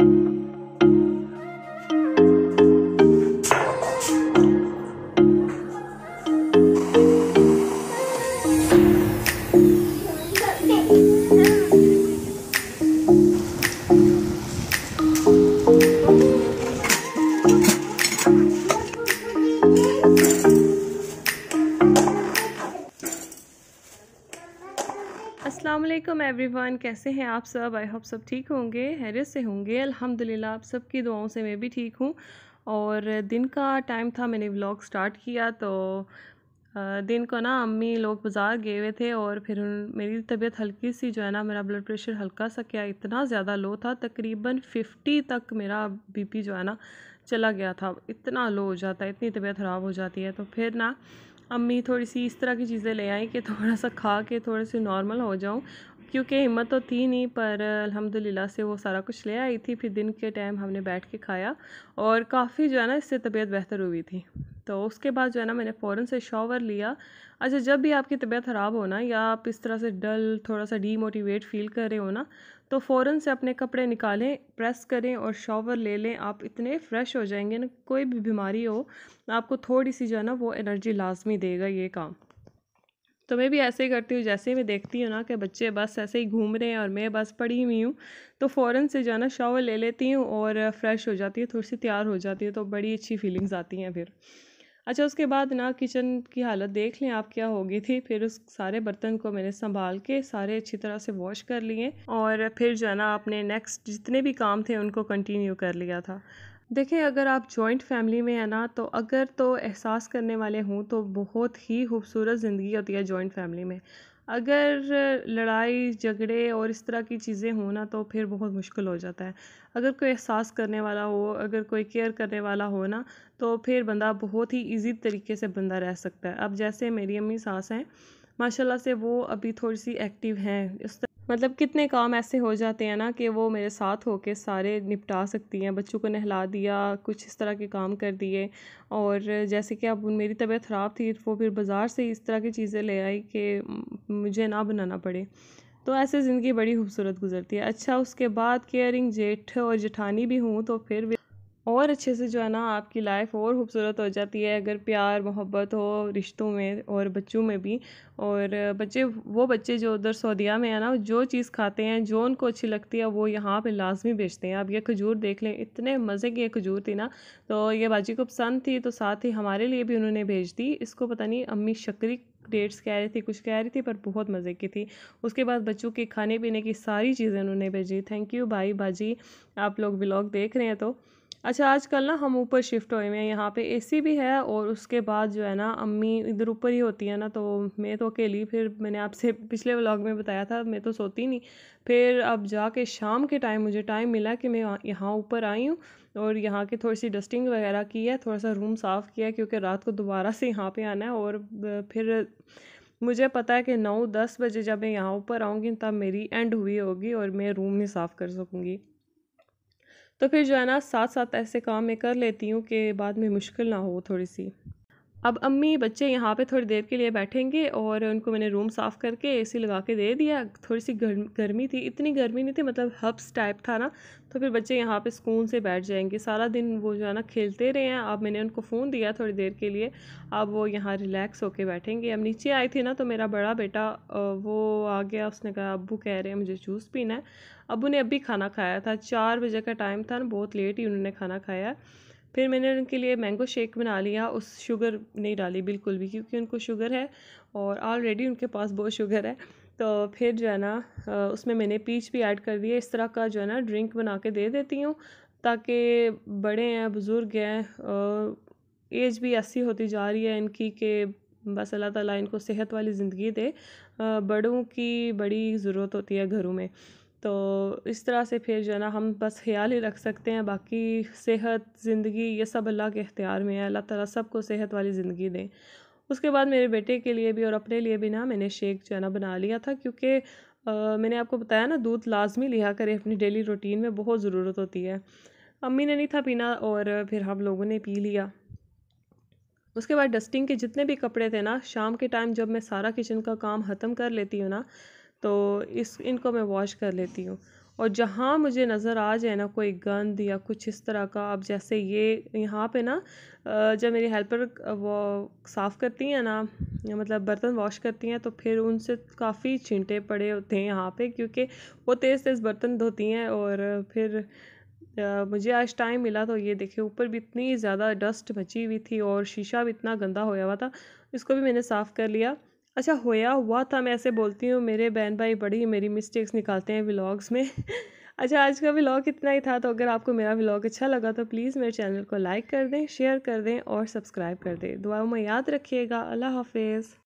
you every everyone कैसे हैं आप सब आई होप सब ठीक होंगे हैरत से होंगे अल्हम्दुलिल्लाह आप सब की दुआओं से मैं भी ठीक हूँ और दिन का टाइम था मैंने व्लॉग स्टार्ट किया तो दिन को ना अम्मी लोग बाज़ार गए हुए थे और फिर मेरी तबीयत हल्की सी जो है ना मेरा ब्लड प्रेशर हल्का सा क्या इतना ज़्यादा लो था तकरीबन फिफ्टी तक मेरा बी जो है ना चला गया था इतना लो हो जाता है इतनी तबीयत ख़राब हो जाती है तो फिर ना अम्मी थोड़ी सी इस तरह की चीज़ें ले आई कि थोड़ा सा खा के थोड़ी सी नॉर्मल हो जाऊँ क्योंकि हिम्मत तो थी नहीं पर अल्हम्दुलिल्लाह से वो सारा कुछ ले आई थी फिर दिन के टाइम हमने बैठ के खाया और काफ़ी जो है ना इससे तबीयत बेहतर हुई थी तो उसके बाद जो है ना मैंने फ़ौरन से शॉवर लिया अच्छा जब भी आपकी तबीयत ख़राब हो ना या आप इस तरह से डल थोड़ा सा डीमोटिवेट फील कर रहे हो ना तो फ़ौरन से अपने कपड़े निकालें प्रेस करें और शॉवर ले लें आप इतने फ्रेश हो जाएंगे ना कोई भी बीमारी हो आपको थोड़ी सी जो है ना वो एनर्जी लाजमी देगा ये काम तो मैं भी ऐसे ही करती हूँ जैसे ही मैं देखती हूँ ना कि बच्चे बस ऐसे ही घूम रहे हैं और मैं बस पड़ी हुई हूँ तो फ़ौरन से जो है ना शॉवर ले लेती हूँ और फ्रेश हो जाती है थोड़ी सी तैयार हो जाती है तो बड़ी अच्छी फीलिंग्स आती हैं फिर अच्छा उसके बाद ना किचन की हालत देख लें आप क्या होगी थी फिर उस सारे बर्तन को मैंने संभाल के सारे अच्छी तरह से वॉश कर लिए और फिर जो है ना आपने नेक्स्ट जितने भी काम थे उनको कंटिन्यू कर लिया था देखें अगर आप जॉइंट फैमिली में है ना तो अगर तो एहसास करने वाले हों तो बहुत ही खूबसूरत ज़िंदगी होती है जॉइंट फैमिली में अगर लड़ाई झगड़े और इस तरह की चीज़ें हों ना तो फिर बहुत मुश्किल हो जाता है अगर कोई एहसास करने वाला हो अगर कोई केयर करने वाला हो ना तो फिर बंदा बहुत ही इजी तरीके से बंदा रह सकता है अब जैसे मेरी अम्मी सास हैं माशाल्लाह से वो अभी थोड़ी सी एक्टिव हैं इस मतलब कितने काम ऐसे हो जाते हैं ना कि वो मेरे साथ होके सारे निपटा सकती हैं बच्चों को नहला दिया कुछ इस तरह के काम कर दिए और जैसे कि अब मेरी तबीयत ख़राब थी तो वो फिर बाज़ार से इस तरह की चीज़ें ले आई कि मुझे ना बनाना पड़े तो ऐसे ज़िंदगी बड़ी खूबसूरत गुजरती है अच्छा उसके बाद केयरिंग जेठ और जेठानी भी हूँ तो फिर और अच्छे से जो है ना आपकी लाइफ और खूबसूरत हो जाती है अगर प्यार मोहब्बत हो रिश्तों में और बच्चों में भी और बच्चे वो बच्चे जो उधर सऊदिया में है ना जो चीज़ खाते हैं जो उनको अच्छी लगती है वो यहाँ पे लाजमी बेचते हैं आप ये खजूर देख लें इतने मज़े की ये खजूर थी ना तो ये बाजी को पसंद थी तो साथ ही हमारे लिए भी उन्होंने भेज दी इसको पता नहीं अम्मी शक्री डेट्स कह रही थी कुछ कह रही थी पर बहुत मज़े की थी उसके बाद बच्चों के खाने पीने की सारी चीज़ें उन्होंने भेजी थैंक यू भाई भाजी आप लोग ब्लॉग देख रहे हैं तो अच्छा आजकल ना हम ऊपर शिफ्ट हुए हैं यहाँ पे एसी भी है और उसके बाद जो है ना अम्मी इधर ऊपर ही होती है ना तो मैं तो अकेली फिर मैंने आपसे पिछले व्लॉग में बताया था मैं तो सोती नहीं फिर अब जाके शाम के टाइम मुझे टाइम मिला कि मैं यहाँ ऊपर आई हूँ और यहाँ की थोड़ी सी डस्टिंग वगैरह की है थोड़ा सा रूम साफ़ किया है क्योंकि रात को दोबारा से यहाँ पर आना है और फिर मुझे पता है कि नौ दस बजे जब मैं यहाँ ऊपर आऊँगी तब मेरी एंड हुई होगी और मैं रूम नहीं साफ़ कर सकूँगी तो फिर जो है ना साथ साथ ऐसे काम मैं कर लेती हूँ कि बाद में मुश्किल ना हो थोड़ी सी अब अम्मी बच्चे यहाँ पे थोड़ी देर के लिए बैठेंगे और उनको मैंने रूम साफ़ करके एसी लगा के दे दिया थोड़ी सी गर्म गर्मी थी इतनी गर्मी नहीं थी मतलब हब्स टाइप था ना तो फिर बच्चे यहाँ पे सुकून से बैठ जाएंगे सारा दिन वो जो है ना खेलते रहे हैं अब मैंने उनको फ़ोन दिया थोड़ी देर के लिए अब वो यहाँ रिलैक्स होकर बैठेंगे अब नीचे आई थी ना तो मेरा बड़ा बेटा वो आ गया उसने कहा अबू कह रहे हैं मुझे जूस पीना है अबू ने अभी खाना खाया था चार बजे का टाइम था ना बहुत लेट ही उन्होंने खाना खाया है फिर मैंने उनके लिए मैंगो शेक बना लिया उस शुगर नहीं डाली बिल्कुल भी क्योंकि उनको शुगर है और ऑलरेडी उनके पास बहुत शुगर है तो फिर जो है ना उसमें मैंने पीच भी ऐड कर दिया इस तरह का जो है ना ड्रिंक बना के दे देती हूँ ताकि बड़े हैं बुज़ुर्ग हैं एज भी ऐसी होती जा रही है इनकी कि बस अल्लाह ताला इनको सेहत वाली ज़िंदगी दे बड़ों की बड़ी ज़रूरत होती है घरों में तो इस तरह से फिर जो है ना हम बस ख्याल ही रख सकते हैं बाकी सेहत ज़िंदगी ये सब अल्लाह के अख्तियार में है अल्लाह ताला सबको सेहत वाली ज़िंदगी दें उसके बाद मेरे बेटे के लिए भी और अपने लिए भी ना मैंने शेक जो है ना बना लिया था क्योंकि मैंने आपको बताया ना दूध लाजमी लिया करें अपनी डेली रूटीन में बहुत ज़रूरत होती है अम्मी ने नहीं था पीना और फिर हम लोगों ने पी लिया उसके बाद डस्टिंग के जितने भी कपड़े थे ना शाम के टाइम जब मैं सारा किचन का काम ख़त्म कर लेती हूँ ना तो इस इनको मैं वॉश कर लेती हूँ और जहाँ मुझे नज़र आ जाए ना कोई गंद या कुछ इस तरह का अब जैसे ये यहाँ पे ना जब मेरी हेल्पर वो साफ़ करती हैं ना मतलब बर्तन वॉश करती हैं तो फिर उनसे काफ़ी छींटे पड़े होते हैं यहाँ पे क्योंकि वो तेज़ तेज़ बर्तन धोती हैं और फिर मुझे आज टाइम मिला तो ये देखे ऊपर भी इतनी ज़्यादा डस्ट मची हुई थी और शीशा भी इतना गंदा होया हुआ था इसको भी मैंने साफ़ कर लिया अच्छा होया हुआ था मैं ऐसे बोलती हूँ मेरे बहन भाई बड़ी मेरी मिस्टेक्स निकालते हैं व्लॉग्स में अच्छा आज का व्लॉग इतना ही था तो अगर आपको मेरा व्लॉग अच्छा लगा तो प्लीज़ मेरे चैनल को लाइक कर दें शेयर कर दें और सब्सक्राइब कर दें दुआओं में याद रखिएगा अल्लाह हाफिज़